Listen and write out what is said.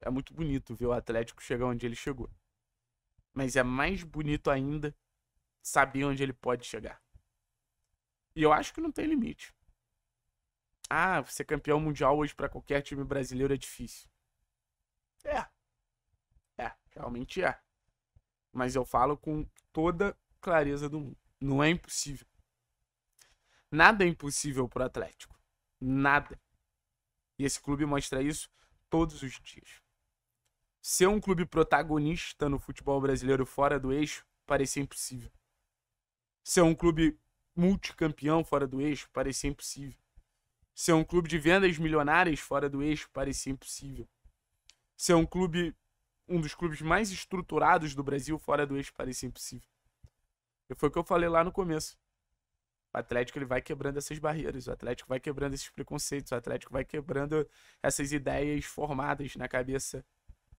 É muito bonito ver o Atlético chegar onde ele chegou. Mas é mais bonito ainda saber onde ele pode chegar. E eu acho que não tem limite. Ah, ser campeão mundial hoje para qualquer time brasileiro é difícil. É. É, realmente é. Mas eu falo com toda clareza do mundo. Não é impossível. Nada é impossível pro Atlético. Nada. E esse clube mostra isso todos os dias ser um clube protagonista no futebol brasileiro fora do eixo parecia impossível. Ser um clube multicampeão fora do eixo parecia impossível. Ser um clube de vendas milionárias fora do eixo parecia impossível. Ser um clube, um dos clubes mais estruturados do Brasil fora do eixo parecia impossível. E foi o que eu falei lá no começo. O Atlético ele vai quebrando essas barreiras, o Atlético vai quebrando esses preconceitos, o Atlético vai quebrando essas ideias formadas na cabeça